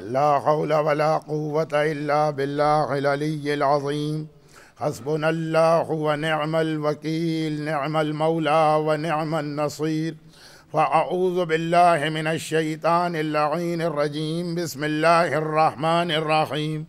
لا حول ولا قوة إلا بالله العلي العظيم حسبنا الله ونعم الوكيل نعم المولى ونعم النصير فأعوذ بالله من الشيطان اللعين الرجيم بسم الله الرحمن الرحيم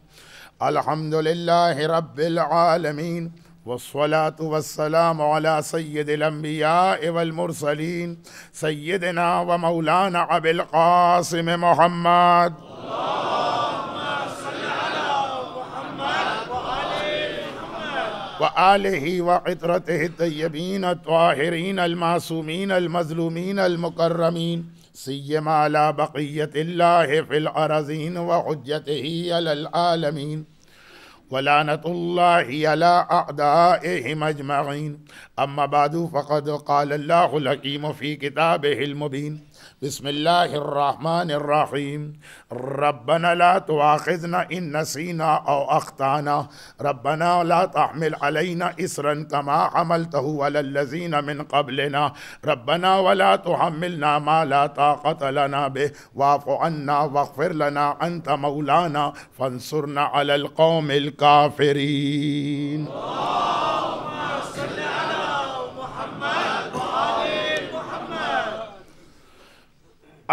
الحمد لله رب العالمين والصلاة والسلام على سيد الأنبياء والمرسلين سيدنا ومولانا عبد القاسم محمد اللهم صل على محمد وآله محمد وآله وعطرته الطيبين الطاهرين المعصومين المظلومين المكرمين سيما على بقية الله في الأرضين وحجته على العالمين ولعنة الله على أعدائهم أجمعين أما بعد فقد قال الله الحكيم في كتابه المبين بسم الله الرحمن الرحيم ربنا لا تؤاخذنا إن نسينا أو أخطأنا ربنا لا تحمل علينا إسرا كما حملته على الذين من قبلنا ربنا ولا تحملنا ما لا طاقة لنا به واعف عنا واغفر لنا أنت مولانا فانصرنا على القوم الكريم الكافرين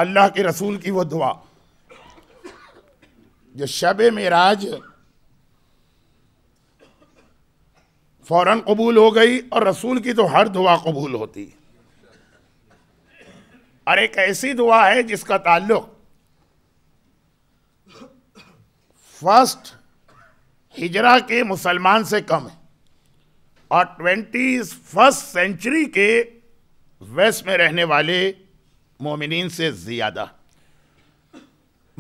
अल्लाह के रसूल की वो दुआ जो शब मराज फौरन कबूल हो गई और रसूल की तो हर दुआ कबूल होती और एक ऐसी दुआ है जिसका ताल्लुक फर्स्ट हिजरा के मुसलमान से कम है और ट्वेंटी फर्स्ट सेंचुरी के वेस्ट में रहने वाले मोमिन से ज़्यादा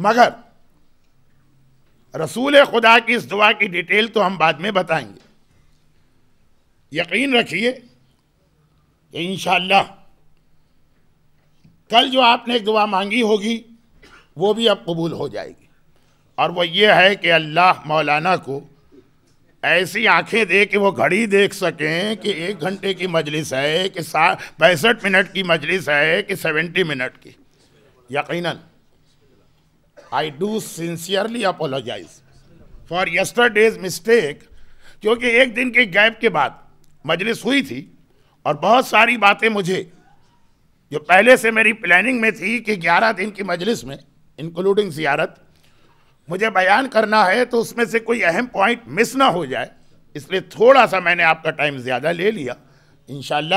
मगर रसूल खुदा की इस दुआ की डिटेल तो हम बाद में बताएंगे यकीन रखिए इन कल जो आपने एक दुआ मांगी होगी वो भी अब कबूल हो जाएगी और वो ये है कि अल्लाह मौलाना को ऐसी आंखें दे कि वो घड़ी देख सकें कि एक घंटे की मजलिस है कि सा पैंसठ मिनट की मजलिस है कि सेवेंटी मिनट की यकीनन I do sincerely apologise for yesterday's mistake क्योंकि एक दिन के गैप के बाद मजलिस हुई थी और बहुत सारी बातें मुझे जो पहले से मेरी प्लानिंग में थी कि 11 दिन की मजलिस में इंक्लूडिंग जियारत मुझे बयान करना है तो उसमें से कोई अहम पॉइंट मिस ना हो जाए इसलिए थोड़ा सा मैंने आपका टाइम ज़्यादा ले लिया इन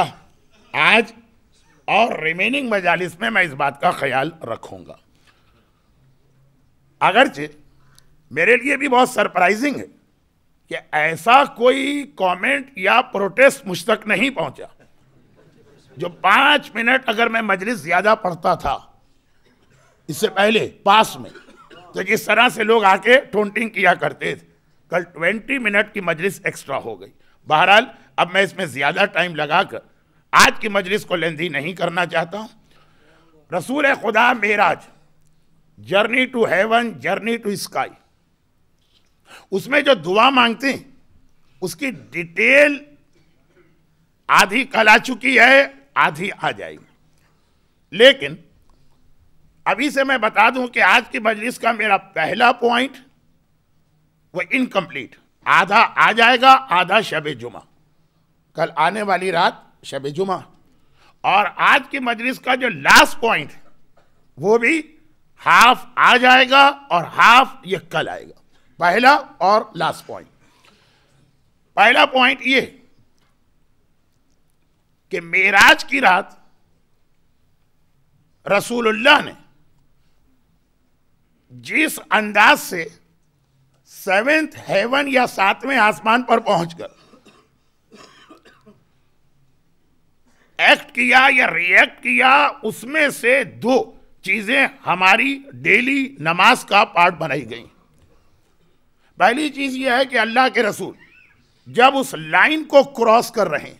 आज और रिमेनिंग मजालिस में मैं इस बात का ख्याल रखूँगा अगरचे मेरे लिए भी बहुत सरप्राइजिंग है कि ऐसा कोई कमेंट या प्रोटेस्ट मुझ तक नहीं पहुंचा जो पाँच मिनट अगर मैं मजलिस ज़्यादा पढ़ता था इससे पहले पास में तो जिस तरह से लोग आके टोंटिंग किया करते थे कल ट्वेंटी मिनट की मजलिस एक्स्ट्रा हो गई बहरहाल अब मैं इसमें ज़्यादा टाइम लगाकर आज की मजलिस को लेंदी नहीं करना चाहता हूँ रसूल खुदा मेराज journey to heaven journey to sky उसमें जो दुआ मांगते हैं उसकी डिटेल आधी कल आ चुकी है आधी आ जाएगी लेकिन अभी से मैं बता दूं कि आज की मजलिस का मेरा पहला पॉइंट वो इनकम्प्लीट आधा आ जाएगा आधा शब जुमा कल आने वाली रात शब जुमा और आज की मजलिस का जो लास्ट पॉइंट वो भी हाफ आ जाएगा और हाफ ये कल आएगा पहला और लास्ट पॉइंट पहला पॉइंट ये कि मेराज की रात रसूलुल्लाह ने जिस अंदाज से सेवेंथ हेवन या सातवें आसमान पर पहुंचकर एक्ट किया या रिएक्ट किया उसमें से दो चीजें हमारी डेली नमाज का पार्ट बनाई गई पहली चीज यह है कि अल्लाह के रसूल जब उस लाइन को क्रॉस कर रहे हैं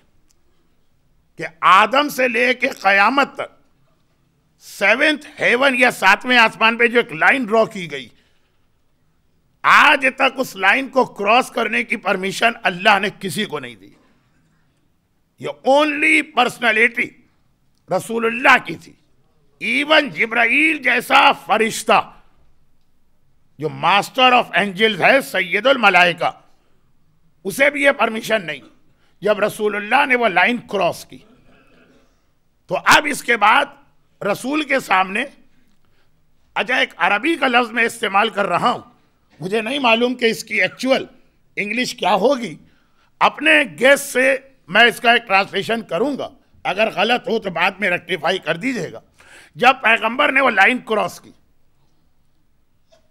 कि आदम से लेके कयामत तक सेवेंथ हेवन या सातवें आसमान पे जो एक लाइन ड्रॉ की गई आज तक उस लाइन को क्रॉस करने की परमिशन अल्लाह ने किसी को नहीं दी ये ओनली पर्सनालिटी रसूलुल्लाह की थी इवन जिब्राइल जैसा फरिश्ता जो मास्टर ऑफ एंजल्स है सैयदुल मलाइका उसे भी ये परमिशन नहीं जब रसूलुल्लाह ने वो लाइन क्रॉस की तो अब इसके बाद रसूल के सामने अच्छा एक अरबी का लफ्ज़ मैं इस्तेमाल कर रहा हूँ मुझे नहीं मालूम कि इसकी एक्चुअल इंग्लिश क्या होगी अपने गेस से मैं इसका एक ट्रांसलेशन करूँगा अगर गलत हो तो बाद में रेक्टिफाई कर दीजिएगा जब पैगंबर ने वो लाइन क्रॉस की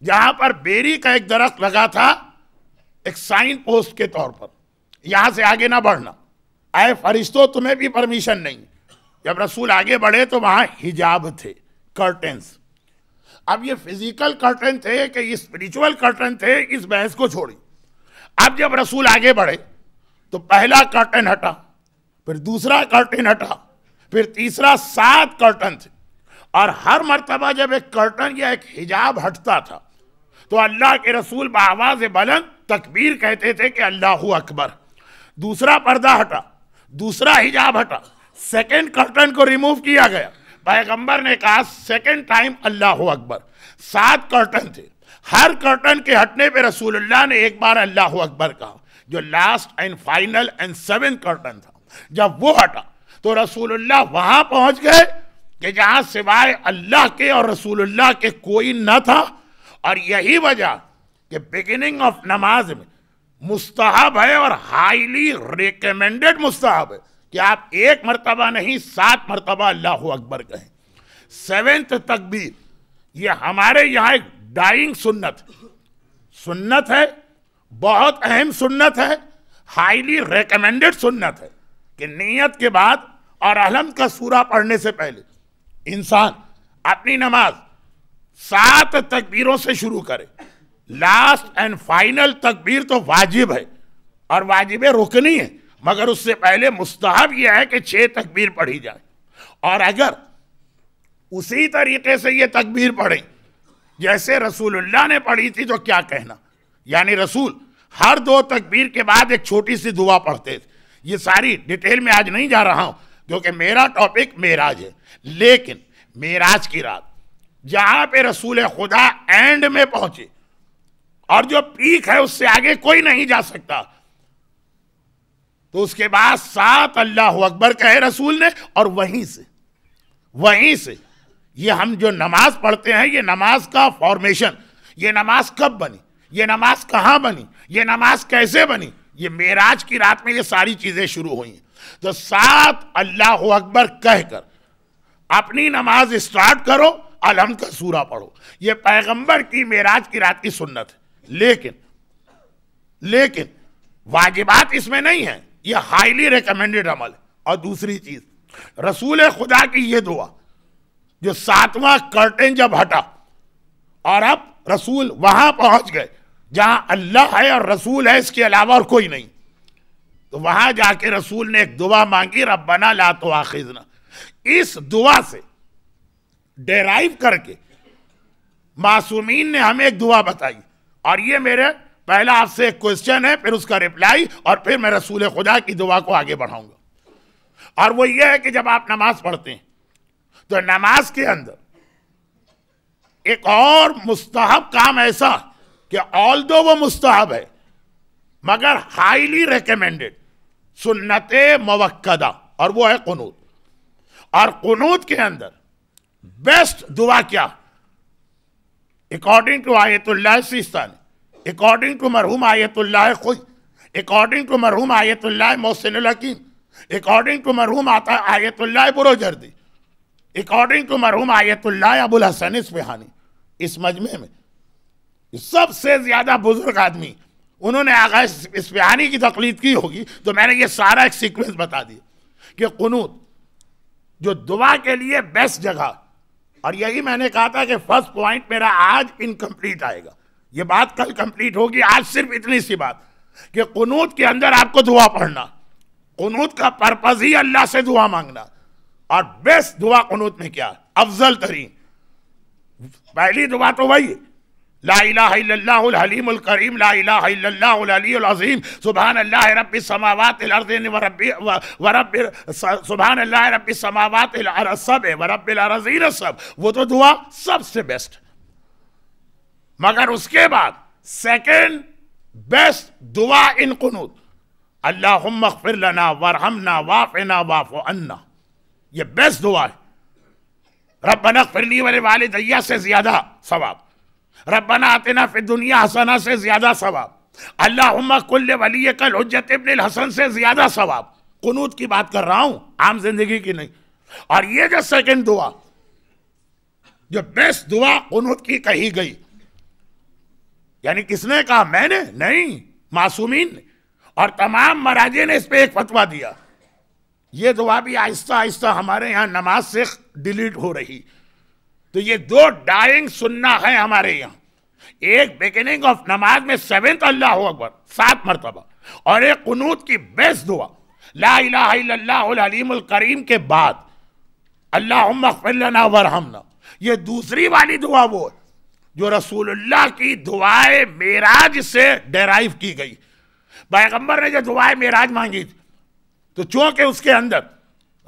जहाँ पर बेरी का एक दरख्त लगा था एक साइन पोस्ट के तौर पर यहाँ से आगे ना बढ़ना आए फरिश्तों तुम्हें भी परमिशन नहीं जब रसूल आगे बढ़े तो वहां हिजाब थे कर्टेंस अब ये फिजिकल कर्टन थे कि स्पिरिचुअल कर्टन थे इस बहस को छोड़ी अब जब रसूल आगे बढ़े तो पहला कर्टन हटा फिर दूसरा कर्टन हटा फिर तीसरा सात कर्टन थे और हर मरतबा जब एक कर्टन या एक हिजाब हटता था तो अल्लाह के रसूल बावाज बलंद तकबीर कहते थे कि अल्लाह अकबर दूसरा पर्दा हटा दूसरा हिजाब हटा सेकेंड कर्टन को रिमूव किया गया पैगंबर ने कहा सेकेंड टाइम अल्लाह अकबर सात कर्टन थे हर कर्टन के हटने पे रसूलुल्लाह ने एक बार अल्लाह अकबर कहा जो last and final and seven curtain था जब वो हटा तो रसूलुल्लाह वहां पहुंच गए कि जहां सिवाय अल्लाह के और रसूलुल्लाह के कोई न था और यही वजह कि बिगिनिंग ऑफ नमाज में मुस्तहब है और हाईली रिकमेंडेड मुस्तहब है कि आप एक मरतबा नहीं सात मरतबा अल्लाह अकबर कहें सेवेंथ तकबीर ये हमारे यहाँ एक डाइंग सुन्नत सुन्नत है बहुत अहम सुन्नत है हाईली रिकमेंडेड सुन्नत है कि नीयत के बाद और अलम का सूरा पढ़ने से पहले इंसान अपनी नमाज सात तकबीरों से शुरू करे लास्ट एंड फाइनल तकबीर तो वाजिब है और वाजिब रुकनी है मगर उससे पहले मुस्ताहब यह है कि छह तकबीर पढ़ी जाए और अगर उसी तरीके से यह तकबीर पढ़े जैसे रसूलुल्लाह ने पढ़ी थी तो क्या कहना यानी रसूल हर दो तकबीर के बाद एक छोटी सी दुआ पढ़ते थे ये सारी डिटेल में आज नहीं जा रहा हूं क्योंकि मेरा टॉपिक मेराज है लेकिन मेराज की रात जहां पे रसूल खुदा एंड में पहुंचे और जो पीक है उससे आगे कोई नहीं जा सकता तो उसके बाद सात अल्लाह अकबर कहे रसूल ने और वहीं से वहीं से ये हम जो नमाज पढ़ते हैं ये नमाज का फॉर्मेशन ये नमाज कब बनी ये नमाज कहाँ बनी ये नमाज कैसे बनी ये मेराज की रात में ये सारी चीज़ें शुरू हुई हैं तो सात अल्लाह अकबर कहकर अपनी नमाज स्टार्ट करो अलहम का सूरा पढ़ो ये पैगंबर की मेराज की रात की सुन्नत है लेकिन लेकिन वाजिबात इसमें नहीं है ये हाईली रिकमेंडेड अमल है और दूसरी चीज रसूल खुदा की यह दुआ जो सातवां कर्टन जब हटा और अब रसूल वहां पहुंच गए जहां अल्लाह है और रसूल है इसके अलावा और कोई नहीं तो वहां जाके रसूल ने एक दुआ मांगी रबना ला तो आखिजना इस दुआ से डेराइव करके मासूमीन ने हमें एक दुआ बताई और ये मेरे पहला आपसे एक क्वेश्चन है फिर उसका रिप्लाई और फिर मैं रसूल खुदा की दुआ को आगे बढ़ाऊंगा और वो ये है कि जब आप नमाज पढ़ते हैं तो नमाज के अंदर एक और मुस्तहब काम ऐसा कि ऑल दो वो मुस्तहब है मगर हाईली रिकमेंडेड सुन्नत मवक्दा और वो है कनूत और कनूत के अंदर बेस्ट दुआ क्या अकॉर्डिंग टू आयतुल्लाह सिस्तान अकॉर्डिंग टू मरहूम आयतुल्लाह खुद अकॉर्डिंग टू मरहूम आयतुल्लाह मोहसिन अकॉर्डिंग टू मरहूम आता आयतुल्लाह बुरोजर्दी अकॉर्डिंग टू मरहूम आयतुल्लाह अबुल हसन इसफहानी इस मजमे में सबसे ज़्यादा बुजुर्ग आदमी उन्होंने आगा इसफहानी की तकलीफ की होगी तो मैंने ये सारा एक सिक्वेंस बता दिया कि कनूत जो दुआ के लिए बेस्ट जगह और यही मैंने कहा था कि फर्स्ट पॉइंट मेरा आज इनकम्प्लीट आएगा ये बात कल कंप्लीट होगी आज सिर्फ इतनी सी बात कि कुनूत के अंदर आपको दुआ पढ़ना कुनूत का पर्पज ही अल्लाह से दुआ मांगना और बेस्ट दुआ कुनूत में क्या अफजल तरीन पहली दुआ तो वही लालाहलीम करीम लाइलाम सुबहान अल्लाह रबी समावत सुबहान अल्लाह रबी समावत सब वो तो दुआ सबसे बेस्ट मगर उसके बाद सेकेंड बेस्ट दुआ इन कनूत अल्लाह मकफिर लना वरहमना वाफना वाफ अन्ना ये बेस्ट दुआ है रबना फिरली वाले वाले दैया से ज्यादा सवाब रबना आतना फिर दुनिया हसना से ज्यादा सवाब अल्लाह कुल्ल वली कल उज्जत इबन हसन से ज्यादा सवाब कनूत की बात कर रहा हूं आम जिंदगी की नहीं और ये जो सेकंड दुआ जो बेस्ट दुआ कनूत की कही गई यानी किसने कहा मैंने नहीं मासूमीन और तमाम मराजे ने इस पर एक फतवा दिया ये दुआ भी आहिस्ता आहिस्ता हमारे यहाँ नमाज से डिलीट हो रही तो ये दो डाइंग सुनना है हमारे यहाँ एक बिगिनिंग ऑफ नमाज में सेवेंथ अल्लाह अकबर सात मरतबा और एक कनूत की बेस्ट दुआ लाइलाम करीम के बाद अल्लाह वरहमना ये दूसरी वाली दुआ वो है जो रसूलुल्लाह की दुआए मेराज से डेराइव की गई पैगंबर ने जो दुआएं मेराज मांगी तो चूंकि उसके अंदर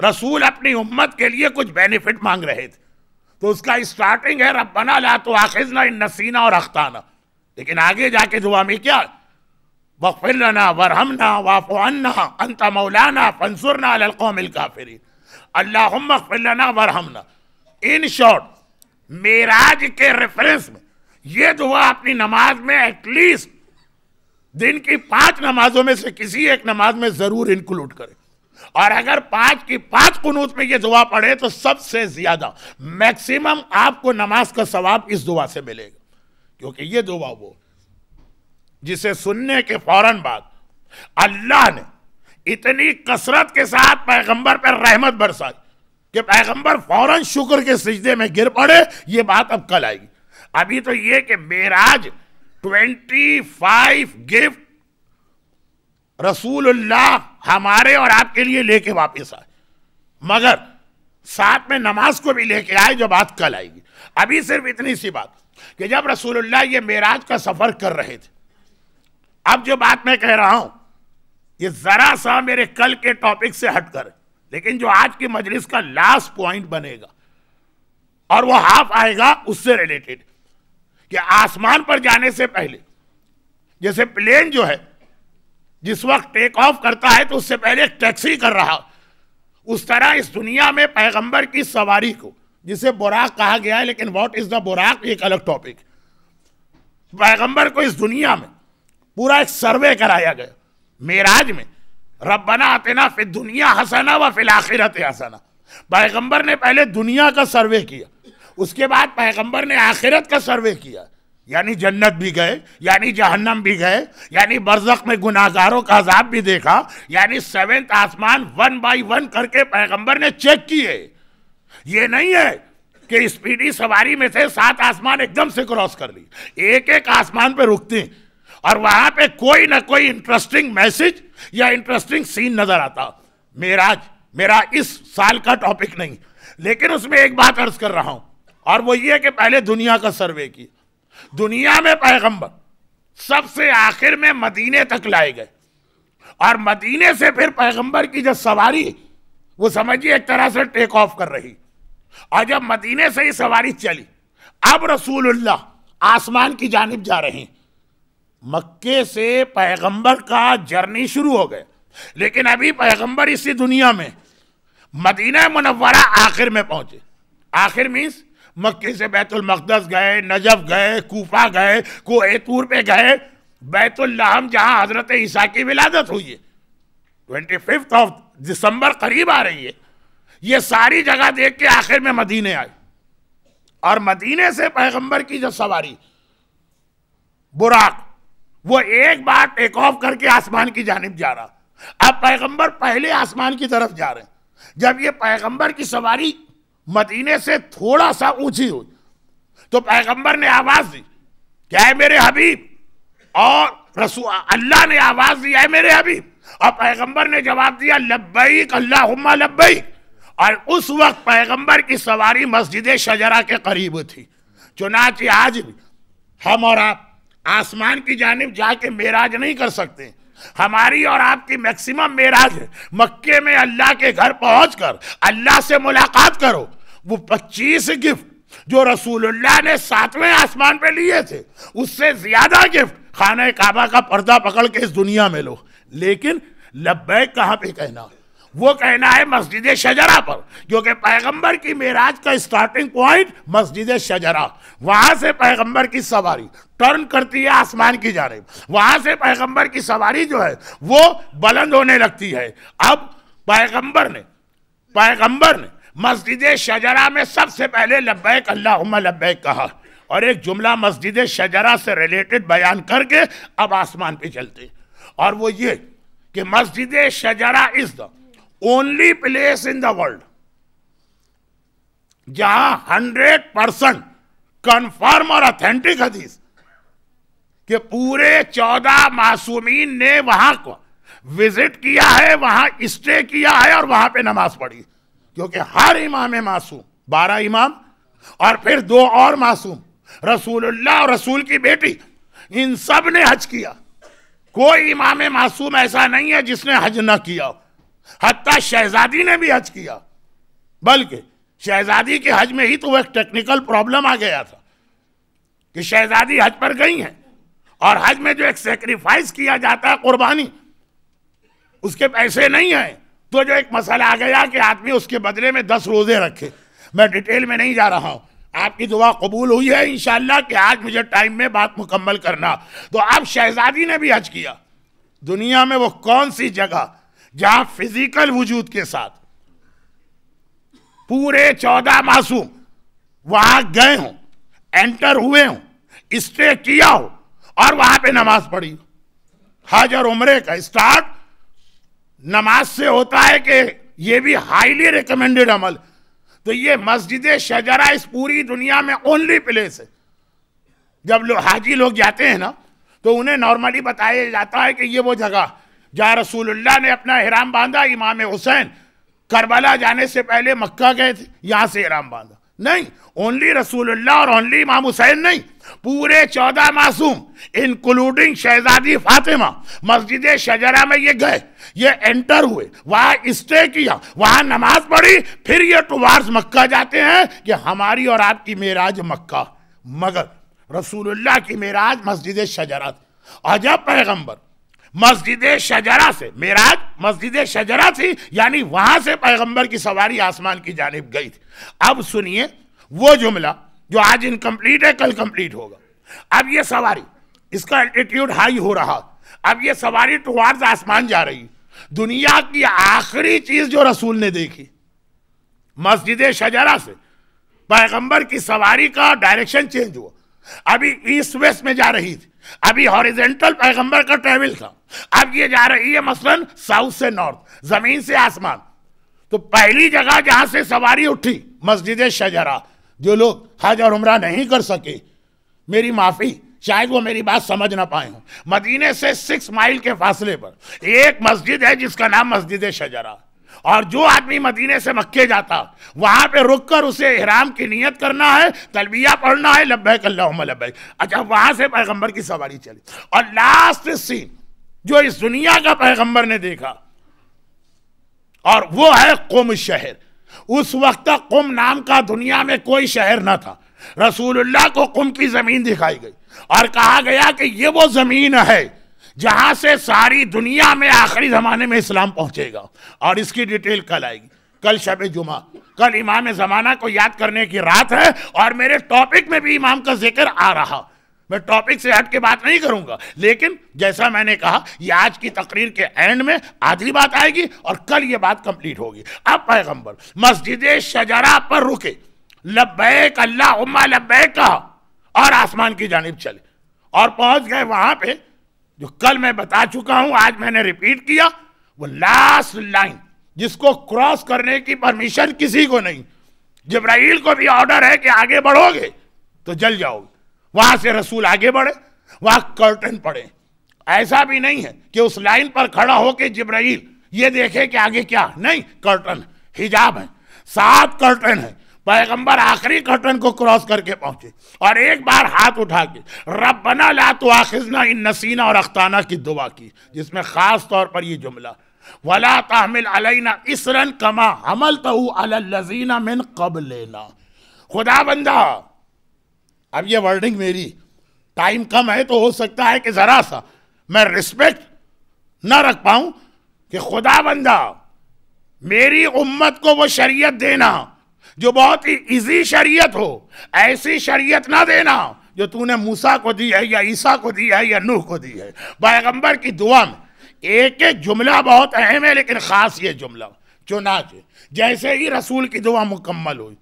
रसूल अपनी उम्मत के लिए कुछ बेनिफिट मांग रहे थे तो उसका स्टार्टिंग है रबना ला तो आखिजना इन नसीना और अख्ताना लेकिन आगे जाके दुआ में क्या वफिलना वरहमना वाफाना अंत मौलाना फंसुरना अलकौमिल काफिर अल्लाह वरहमना इन शॉर्ट मेराज के रेफरेंस में ये दुआ अपनी नमाज में एटलीस्ट दिन की पांच नमाजों में से किसी एक नमाज में जरूर इंक्लूड करें और अगर पांच की पांच कुनूत में ये दुआ पढ़े तो सबसे ज्यादा मैक्सिमम आपको नमाज का सवाब इस दुआ से मिलेगा क्योंकि ये दुआ वो जिसे सुनने के फौरन बाद अल्लाह ने इतनी कसरत के साथ पैगंबर पर रहमत बरसाई कि पैगंबर फौरन शुक्र के सजदे में गिर पड़े ये बात अब कल आएगी अभी तो ये कि मेराज 25 गिफ्ट रसूलुल्लाह हमारे और आपके लिए लेके वापस आए मगर साथ में नमाज को भी लेके आए जो बात कल आएगी अभी सिर्फ इतनी सी बात कि जब रसूलुल्लाह ये मेराज का सफर कर रहे थे अब जो बात मैं कह रहा हूं ये जरा सा मेरे कल के टॉपिक से हटकर लेकिन जो आज की मजलिस का लास्ट पॉइंट बनेगा और वो हाफ आएगा उससे रिलेटेड कि आसमान पर जाने से पहले जैसे प्लेन जो है जिस वक्त टेक ऑफ करता है तो उससे पहले एक टैक्सी कर रहा उस तरह इस दुनिया में पैगंबर की सवारी को जिसे बुराक कहा गया है लेकिन व्हाट इज द बोराक एक अलग टॉपिक पैगंबर को इस दुनिया में पूरा एक सर्वे कराया गया मेराज में रबना आतना फिर दुनिया हसना व फिल आखिरत हसना पैगंबर ने पहले दुनिया का सर्वे किया उसके बाद पैगंबर ने आखिरत का सर्वे किया यानी जन्नत भी गए यानी जहन्नम भी गए यानी बरजक में गुनाहगारों का अजाब भी देखा यानी सेवेंथ आसमान वन बाई वन करके पैगंबर ने चेक किए ये नहीं है कि स्पीडी सवारी में से सात आसमान एकदम से क्रॉस कर ली एक एक आसमान पर रुकते हैं और वहां पे कोई ना कोई इंटरेस्टिंग मैसेज या इंटरेस्टिंग सीन नजर आता मेराज मेरा इस साल का टॉपिक नहीं लेकिन उसमें एक बात अर्ज कर रहा हूं और वो ये कि पहले दुनिया का सर्वे किया दुनिया में पैगंबर सबसे आखिर में मदीने तक लाए गए और मदीने से फिर पैगंबर की जो सवारी वो समझिए एक तरह से टेक ऑफ कर रही और जब मदीने से ही सवारी चली अब रसूलुल्लाह आसमान की जानब जा रहे हैं मक्के से पैगंबर का जर्नी शुरू हो गए लेकिन अभी पैगंबर इसी दुनिया में मदीना मुनवरा आखिर में पहुंचे आखिर मीन्स मक्के से बैतुल मकदस गए नजफ गए कोफा गए कोतूर पे गए बैतुल्लाम जहां हजरत ईसा की विलादत हुई है ट्वेंटी फिफ्थ ऑफ दिसंबर करीब आ रही है ये सारी जगह देख के आखिर में मदीने आए और मदीने से पैगंबर की जो सवारी बुराक वो एक बार टेक ऑफ करके आसमान की जानब जा रहा अब पैगंबर पहले आसमान की तरफ जा रहे हैं जब ये पैगंबर की सवारी मदीने से थोड़ा सा ऊंची हुई तो पैगंबर ने आवाज दी क्या है मेरे हबीब और रसू अल्लाह ने आवाज दी है मेरे हबीब और पैगंबर ने जवाब दिया लब्बैक अल्लाह लब्बैक और उस वक्त पैगंबर की सवारी मस्जिद शजरा के करीब थी चुनाची आज भी हम और आप आसमान की जानब जाके मेराज नहीं कर सकते हमारी और आपकी मैक्सिमम मेराज है मक्के में अल्लाह के घर पहुंचकर अल्लाह से मुलाकात करो वो पच्चीस गिफ्ट जो रसूलुल्लाह ने सातवें आसमान पे लिए थे उससे ज्यादा गिफ्ट खाना काबा का पर्दा पकड़ के इस दुनिया में लो लेकिन लब्बैक कहाँ पे कहना वो कहना है मस्जिद शजरा पर क्योंकि पैगंबर की मेराज का स्टार्टिंग पॉइंट मस्जिद शजरा वहां से पैगंबर की सवारी टर्न करती है आसमान की जानब वहां से पैगंबर की सवारी जो है वो बुलंद होने लगती है अब पैगंबर ने पैगंबर ने मस्जिद शजरा में सबसे पहले लब्बैक अल्लाह लब्बैक कहा और एक जुमला मस्जिद शजरा से रिलेटेड बयान करके अब आसमान पे चलते और वो ये कि मस्जिद शजरा is the only place in the world जहां हंड्रेड परसेंट कन्फर्म और ऑथेंटिक हदीस कि पूरे चौदह मासूमीन ने वहां को विजिट किया है वहां स्टे किया है और वहां पे नमाज पढ़ी क्योंकि हर इमाम है मासूम बारह इमाम और फिर दो और मासूम रसूलुल्लाह और रसूल की बेटी इन सब ने हज किया कोई इमाम मासूम ऐसा नहीं है जिसने हज ना किया हो हत्या शहजादी ने भी हज किया बल्कि शहजादी के हज में ही तो एक टेक्निकल प्रॉब्लम आ गया था कि शहजादी हज पर गई हैं और हज में जो एक सेक्रीफाइस किया जाता है कुर्बानी उसके पैसे नहीं हैं तो जो एक मसला आ गया कि आदमी उसके बदले में दस रोजे रखे मैं डिटेल में नहीं जा रहा हूं आपकी दुआ कबूल हुई है इंशाल्लाह कि आज मुझे टाइम में बात मुकम्मल करना तो अब शहजादी ने भी हज किया दुनिया में वो कौन सी जगह जहां फिजिकल वजूद के साथ पूरे चौदह मासूम वहां गए हो एंटर हुए हो स्टे किया हो और वहां पे नमाज पढ़ी हो हज और उम्र का स्टार्ट नमाज से होता है कि ये भी हाईली रिकमेंडेड अमल तो ये मस्जिद शजरा इस पूरी दुनिया में ओनली प्लेस है जब लो, हाजी लोग जाते हैं ना तो उन्हें नॉर्मली बताया जाता है कि ये वो जगह जहाँ रसूलुल्लाह ने अपना हराम बांधा इमाम हुसैन करबला जाने से पहले मक्का गए थे यहाँ से हराम बांधा नहीं ओनली रसूलुल्लाह और ओनली इमाम हुसैन नहीं पूरे चौदह मासूम इंक्लूडिंग शहजादी फातिमा मस्जिद शजरा में ये गए ये एंटर हुए वहाँ स्टे किया वहाँ नमाज पढ़ी फिर ये टुवार्स मक्का जाते हैं कि हमारी और आपकी मेराज मक्का मगर रसूलुल्लाह की मेराज मस्जिद शजरा और जब पैगम्बर मस्जिद शजरा से मेराज मस्जिद शजरा थी यानी वहां से पैगंबर की सवारी आसमान की जानब गई थी अब सुनिए वो जुमला जो आज इनकम्प्लीट है कल कंप्लीट होगा अब ये सवारी इसका एटीट्यूड हाई हो रहा अब ये सवारी टुवार्ड आसमान जा रही दुनिया की आखिरी चीज जो रसूल ने देखी मस्जिद शजरा से पैगंबर की सवारी का डायरेक्शन चेंज हुआ अभी ईस्ट वेस्ट में जा रही थी अभी हॉरिजेंटल पैगंबर का ट्रेवल था अब ये जा रही है मसलन साउथ से नॉर्थ जमीन से आसमान तो पहली जगह जहां से सवारी उठी मस्जिद शजरा जो लोग हज और उमरा नहीं कर सके मेरी माफी शायद वो मेरी बात समझ ना पाए हों मदीने से सिक्स माइल के फासले पर एक मस्जिद है जिसका नाम मस्जिद शजरा और जो आदमी मदीने से मक्के जाता वहां पे कर उसे हराम की नियत करना है तलबिया पढ़ना है लब्बैक अल्लाह लब्बैक अच्छा वहां से पैगंबर की सवारी चली और लास्ट सीन जो इस दुनिया का पैगम्बर ने देखा और वो है कुम शहर उस वक्त तक कुम नाम का दुनिया में कोई शहर ना था रसूलुल्लाह को कुम की ज़मीन दिखाई गई और कहा गया कि ये वो ज़मीन है जहां से सारी दुनिया में आखिरी ज़माने में इस्लाम पहुंचेगा और इसकी डिटेल कल आएगी कल शब जुमा कल इमाम ज़माना को याद करने की रात है और मेरे टॉपिक में भी इमाम का जिक्र आ रहा मैं टॉपिक से हट के बात नहीं करूंगा लेकिन जैसा मैंने कहा यह आज की तकरीर के एंड में आधी बात आएगी और कल ये बात कंप्लीट होगी अब पैगंबर मस्जिद शजरा पर रुके लबैक अल्लाह उम्मा लबैक कहा और आसमान की जानब चले और पहुंच गए वहां पर जो कल मैं बता चुका हूं आज मैंने रिपीट किया वो लास्ट लाइन जिसको क्रॉस करने की परमिशन किसी को नहीं जब्राइल को भी ऑर्डर है कि आगे बढ़ोगे तो जल जाओगे वहां से रसूल आगे बढ़े वहां कर्टन पड़े ऐसा भी नहीं है कि उस लाइन पर खड़ा होकर जब्राइल ये देखे कि आगे क्या नहीं कर्टन हिजाब है सात कर्टन है पैगंबर आखिरी कर्टन को क्रॉस करके पहुंचे और एक बार हाथ उठा के रब बना ला तो आखिजना इन नसीना और अख्ताना की दुआ की जिसमें ख़ास तौर पर यह जुमला वला तहमिल अलैना इसरन कमा हमल तो अलजीना मिन कब लेना खुदा बंदा अब ये वर्डिंग मेरी टाइम कम है तो हो सकता है कि ज़रा सा मैं रिस्पेक्ट ना रख पाऊं कि खुदा बंदा मेरी उम्मत को वो शरीयत देना जो बहुत ही इजी शरीयत हो ऐसी शरीयत ना देना जो तूने मूसा को दी है या ईसा को दी है या नूह को दी है पैगम्बर की दुआ में एक एक जुमला बहुत अहम है लेकिन ख़ास ये जुमला चुनाच जैसे ही रसूल की दुआ मुकम्मल हुई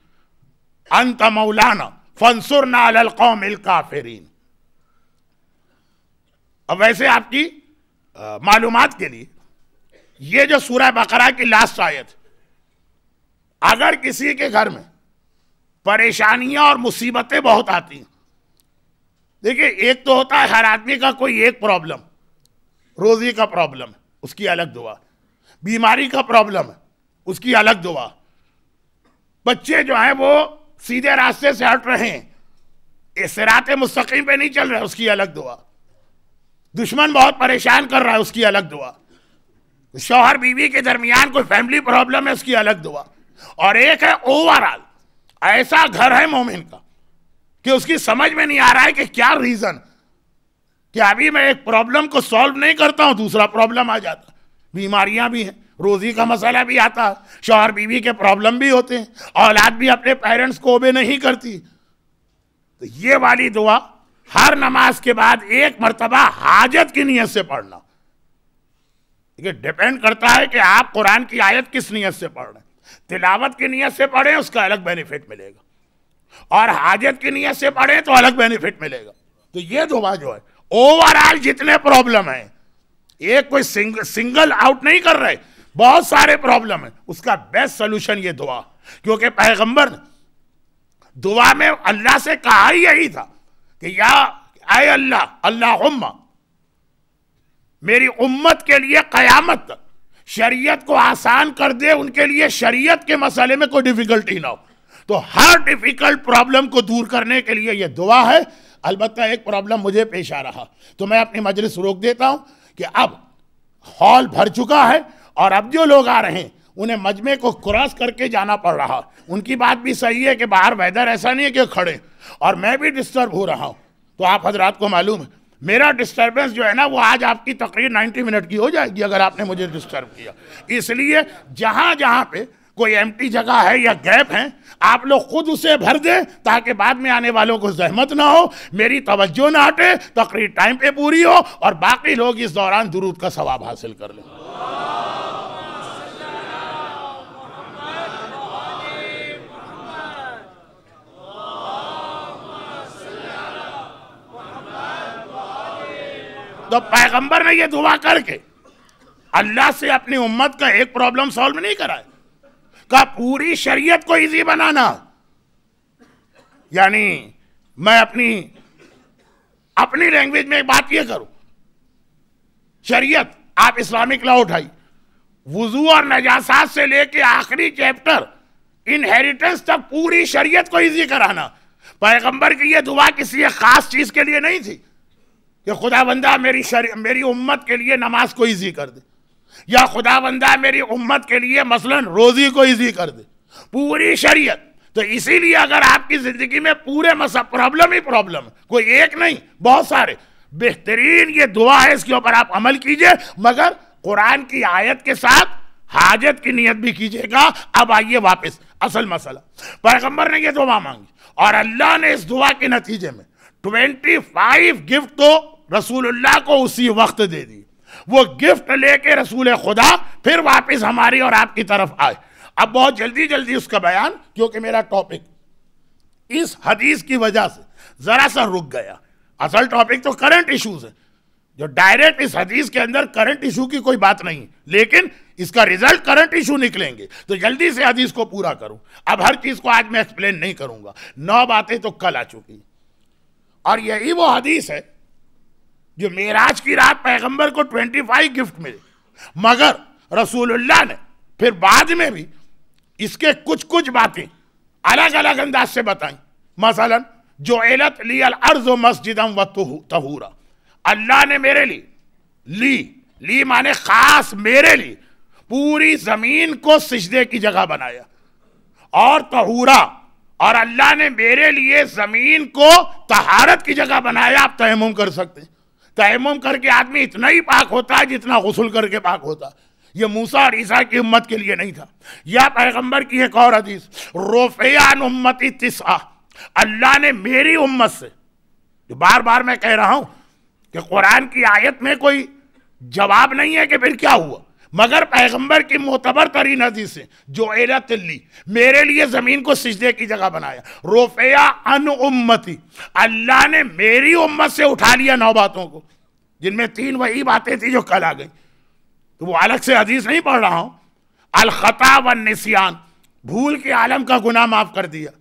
अंत मौलाना फंसुर नौम काफरीन अब वैसे आपकी मालूम के लिए ये जो सूरह बकरा की लास्ट आयत अगर किसी के घर में परेशानियां और मुसीबतें बहुत आती हैं देखिए एक तो होता है हर आदमी का कोई एक प्रॉब्लम रोजी का प्रॉब्लम उसकी अलग दुआ बीमारी का प्रॉब्लम उसकी अलग दुआ बच्चे जो हैं वो सीधे रास्ते से हट रहे हैं सिरात मुस्तकीम पे नहीं चल रहे उसकी अलग दुआ दुश्मन बहुत परेशान कर रहा है उसकी अलग दुआ शौहर बीवी के दरमियान कोई फैमिली प्रॉब्लम है उसकी अलग दुआ और एक है ओवरऑल ऐसा घर है मोमिन का कि उसकी समझ में नहीं आ रहा है कि क्या रीजन कि अभी मैं एक प्रॉब्लम को सॉल्व नहीं करता हूं दूसरा प्रॉब्लम आ जाता बीमारियां भी हैं रोजी का मसला भी आता है शोहर बीवी के प्रॉब्लम भी होते हैं औलाद भी अपने पेरेंट्स को ओबे नहीं करती तो ये वाली दुआ हर नमाज के बाद एक मरतबा हाजत की नीयत से पढ़ना ये डिपेंड करता है कि आप कुरान की आयत किस नीयत से पढ़ रहे हैं तिलावत की नीयत से पढ़े उसका अलग बेनिफिट मिलेगा और हाजत की नीयत से पढ़े तो अलग बेनिफिट मिलेगा तो ये दुआ जो है ओवरऑल जितने प्रॉब्लम है ये कोई सिंग, सिंगल आउट नहीं कर रहे बहुत सारे प्रॉब्लम है उसका बेस्ट सोल्यूशन ये दुआ क्योंकि पैगंबर दुआ में अल्लाह से कहा ही यही था कि या आए अल्लाह अल्लाह मेरी उम्मत के लिए कयामत तक शरीयत को आसान कर दे उनके लिए शरीयत के मसले में कोई डिफिकल्टी ना हो तो हर डिफिकल्ट प्रॉब्लम को दूर करने के लिए यह दुआ है अलबत्त एक प्रॉब्लम मुझे पेश आ रहा तो मैं अपनी मजलिस रोक देता हूं कि अब हॉल भर चुका है और अब जो लोग आ रहे हैं उन्हें मजमे को क्रॉस करके जाना पड़ रहा उनकी बात भी सही है कि बाहर वेदर ऐसा नहीं है कि खड़े और मैं भी डिस्टर्ब हो रहा हूँ तो आप हजरात को मालूम है मेरा डिस्टरबेंस जो है ना वो आज आपकी तकरीर 90 मिनट की हो जाएगी अगर आपने मुझे डिस्टर्ब किया इसलिए जहाँ जहाँ पे कोई एम्प्टी जगह है या गैप है आप लोग खुद उसे भर दें ताकि बाद में आने वालों को जहमत ना हो मेरी तवज्जो ना हटे तकरीर टाइम पे पूरी हो और बाकी लोग इस दौरान दुरूद का सवाब हासिल कर लें तो पैगंबर ने ये दुआ करके अल्लाह से अपनी उम्मत का एक प्रॉब्लम सॉल्व नहीं करा है का पूरी शरीयत को इजी बनाना यानी मैं अपनी अपनी लैंग्वेज में एक बात ये करूं शरीयत आप इस्लामिक लॉ उठाई वजू और नजासात से लेके आखिरी चैप्टर इनहेरिटेंस तक पूरी शरीयत को इजी कराना पैगंबर की यह दुआ किसी एक खास चीज के लिए नहीं थी कि खुदा बंदा मेरी शरी मेरी उम्मत के लिए नमाज को ईजी कर दे या खुदा बंदा मेरी उम्मत के लिए मसलन रोज़ी को ईजी कर दे पूरी शरीयत तो इसीलिए अगर आपकी ज़िंदगी में पूरे मसा प्रॉब्लम ही प्रॉब्लम कोई एक नहीं बहुत सारे बेहतरीन ये दुआ है इसके ऊपर आप अमल कीजिए मगर कुरान की आयत के साथ हाजत की नियत भी कीजिएगा अब आइए वापस असल मसला पैगम्बर ने यह दुआ मांगी और अल्लाह ने इस दुआ के नतीजे में ट्वेंटी फाइव गिफ्ट तो रसूलुल्लाह को उसी वक्त दे दी वो गिफ्ट लेके रसूल खुदा फिर वापस हमारी और आपकी तरफ आए अब बहुत जल्दी जल्दी उसका बयान क्योंकि मेरा टॉपिक इस हदीस की वजह से ज़रा सा रुक गया असल टॉपिक तो करंट इशूज है जो डायरेक्ट इस हदीस के अंदर करंट इशू की कोई बात नहीं लेकिन इसका रिजल्ट करंट इशू निकलेंगे तो जल्दी से हदीस को पूरा करूं अब हर चीज़ को आज मैं एक्सप्लेन नहीं करूंगा नौ बातें तो कल आ चुकी और यही वो हदीस है जो मेराज की रात पैगंबर को 25 गिफ्ट मिले मगर रसूलुल्लाह ने फिर बाद में भी इसके कुछ कुछ बातें अलग अलग अंदाज से बताई मसलन जो एलत ली अल अर्ज मस्जिदम व तहूरा अल्लाह ने मेरे लिए ली ली माने खास मेरे लिए पूरी जमीन को सिजदे की जगह बनाया और तहूरा और अल्लाह ने मेरे लिए जमीन को तहारत की जगह बनाया आप तहमुम कर सकते हैं तयम करके आदमी इतना ही पाक होता है जितना गसल करके पाक होता ये मूसा और ईसा की उम्मत के लिए नहीं था या पैगंबर की एक और हदीस रोफेयान उम्मती तिसा अल्लाह ने मेरी उम्मत से जो बार बार मैं कह रहा हूं कि कुरान की आयत में कोई जवाब नहीं है कि फिर क्या हुआ मगर पैगंबर की मोतबर तरीन हदीस है जो एला तिल्ली मेरे लिए ज़मीन को सिजदे की जगह बनाया रोफिया अन उम्मती अल्लाह ने मेरी उम्मत से उठा लिया नौ बातों को जिनमें तीन वही बातें थी जो कल आ गई तो वो अलग से हदीस नहीं पढ़ रहा हूँ अलखता व नसियान भूल के आलम का गुनाह माफ़ कर दिया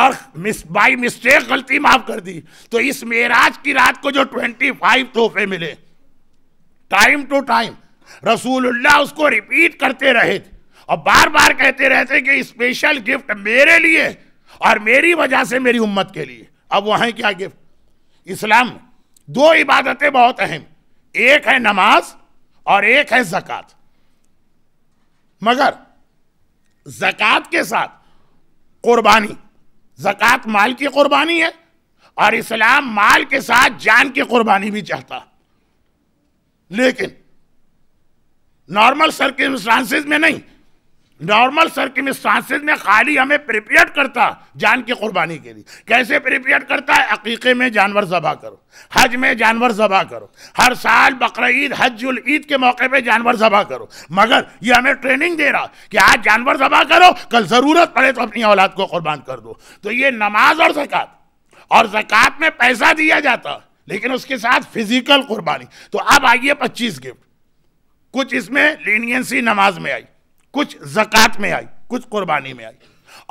और मिस बाई मिस्टेक गलती माफ़ कर दी तो इस मेराज की रात को जो ट्वेंटी फाइव तोहफे मिले टाइम टू टाइम रसूलुल्लाह उसको रिपीट करते रहे थे और बार बार कहते रहते कि स्पेशल गिफ्ट मेरे लिए और मेरी वजह से मेरी उम्मत के लिए अब वह क्या गिफ्ट इस्लाम दो इबादतें बहुत अहम एक है नमाज और एक है जक़ात मगर जक़ात के साथ कुर्बानी जक़ात माल की कुर्बानी है और इस्लाम माल के साथ जान की कुर्बानी भी चाहता लेकिन नॉर्मल सर्किमस्टांसिस में नहीं नॉर्मल सर्किमस्टांसिस में खाली हमें प्रिपेयर करता जान की कुर्बानी के लिए कैसे प्रिपेयर करता है अकीक़े में जानवर ज़बा करो हज में जानवर ज़बा करो हर साल बकर ईद हज ईद के मौके पे जानवर ज़बा करो मगर ये हमें ट्रेनिंग दे रहा कि आज जानवर ज़बा करो कल ज़रूरत पड़े तो अपनी औलाद को कुर्बान कर दो तो ये नमाज और जक़ात और जक़ात में पैसा दिया जाता लेकिन उसके साथ फिजिकल कुर्बानी तो अब आइए पच्चीस गिफ्ट कुछ इसमें लीनियंसी नमाज में आई कुछ जक़ात में आई कुछ कुर्बानी में आई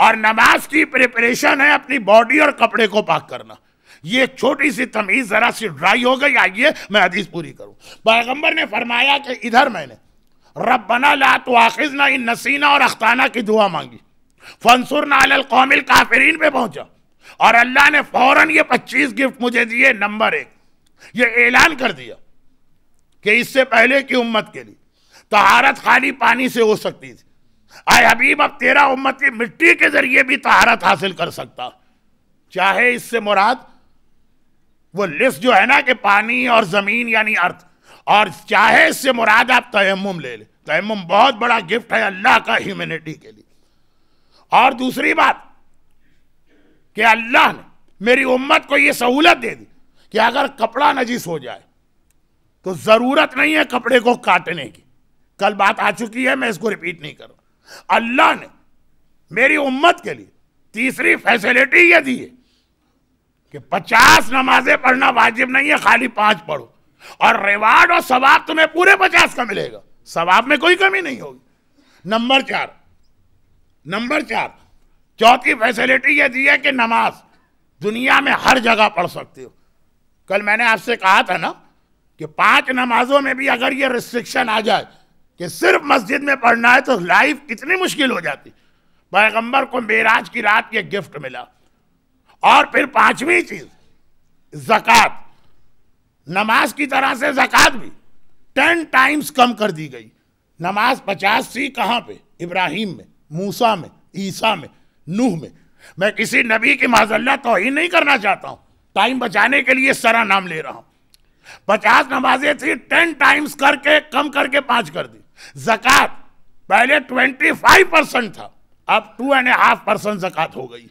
और नमाज की प्रिपरेशन है अपनी बॉडी और कपड़े को पाक करना ये छोटी सी तमीज जरा सी ड्राई हो गई आइए मैं हदीस पूरी करूं पैगंबर ने फरमाया कि इधर मैंने रब बना ला तो आखिजना इन नसीना और अख्ताना की दुआ मांगी फंसुर नाल कौमिल काफरीन पे पहुंचा और अल्लाह ने फौरन ये पच्चीस गिफ्ट मुझे दिए नंबर एक ये ऐलान कर दिया कि इससे पहले की उम्मत के लिए तहारत खाली पानी से हो सकती थी आए हबीब अब तेरा उम्मत की मिट्टी के जरिए भी तहारत हासिल कर सकता चाहे इससे मुराद वो लिस्ट जो है ना कि पानी और ज़मीन यानी अर्थ और चाहे इससे मुराद आप तयम ले ले तयम बहुत बड़ा गिफ्ट है अल्लाह का ह्यूमेनिटी के लिए और दूसरी बात कि अल्लाह ने मेरी उम्मत को ये सहूलत दे दी कि अगर कपड़ा नजीस हो जाए तो जरूरत नहीं है कपड़े को काटने की कल बात आ चुकी है मैं इसको रिपीट नहीं कर अल्लाह ने मेरी उम्मत के लिए तीसरी फैसिलिटी यह दी है कि पचास नमाजें पढ़ना वाजिब नहीं है खाली पांच पढ़ो और रिवार्ड और सवाब तुम्हें पूरे पचास का मिलेगा सवाब में कोई कमी नहीं होगी नंबर चार नंबर चार चौथी फैसिलिटी यह दी है कि नमाज दुनिया में हर जगह पढ़ सकते हो कल मैंने आपसे कहा था ना कि पांच नमाजों में भी अगर ये रिस्ट्रिक्शन आ जाए कि सिर्फ मस्जिद में पढ़ना है तो लाइफ कितनी मुश्किल हो जाती पैगंबर को मेराज की रात यह गिफ्ट मिला और फिर पांचवी चीज जक़ात नमाज की तरह से जक़ात भी टेन टाइम्स कम कर दी गई नमाज पचास थी कहाँ पे इब्राहिम में मूसा में ईसा में नूह में मैं किसी नबी की माजल्ला तो ही नहीं करना चाहता हूँ टाइम बचाने के लिए सारा नाम ले रहा हूँ पचास नमाजें थी टेन टाइम्स करके कम करके पांच कर दी जकत पहले ट्वेंटी फाइव परसेंट था अब टू एंड हाफ परसेंट जकत हो गई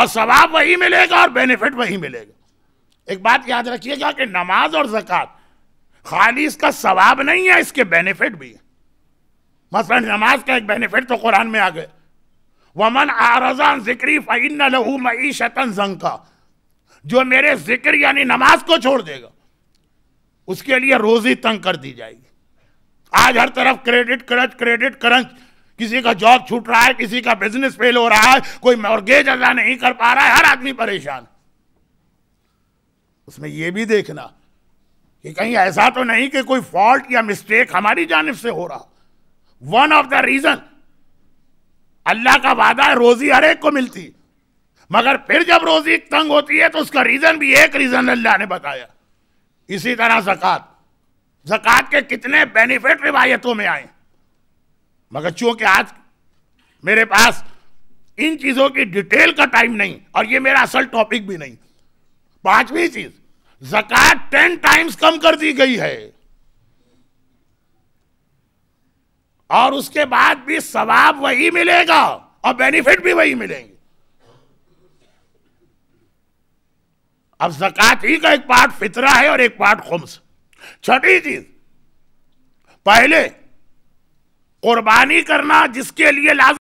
और सवाब वही मिलेगा और बेनिफिट वही मिलेगा एक बात याद रखिएगा कि नमाज और जकत खाली इसका सवाब नहीं है इसके बेनिफिट भी है मसलन नमाज का एक बेनिफिट तो कुरान में आ गए वमन आरजा जिक्री फिन लहू शतन जंका जो मेरे जिक्र यानी नमाज को छोड़ देगा उसके लिए रोजी तंग कर दी जाएगी आज हर तरफ क्रेडिट क्रंच क्रेडिट क्रंच किसी का जॉब छूट रहा है किसी का बिजनेस फेल हो रहा है कोई मॉर्गेज अदा नहीं कर पा रहा है हर आदमी परेशान उसमें यह भी देखना कि कहीं ऐसा तो नहीं कि कोई फॉल्ट या मिस्टेक हमारी जानब से हो रहा वन ऑफ द रीजन अल्लाह का वादा है रोजी हर एक को मिलती मगर फिर जब रोजी तंग होती है तो उसका रीजन भी एक रीजन अल्लाह ने बताया इसी तरह जक़ात जक़ात के कितने बेनिफिट रिवायतों में आए मगर चूंकि आज मेरे पास इन चीज़ों की डिटेल का टाइम नहीं और ये मेरा असल टॉपिक भी नहीं पांचवी चीज जक़ात टेन टाइम्स कम कर दी गई है और उसके बाद भी सवाब वही मिलेगा और बेनिफिट भी वही मिलेंगे अब जक़ात ही का एक पार्ट फितरा है और एक पार्ट खुम्स छठी चीज पहले कुर्बानी करना जिसके लिए लाजम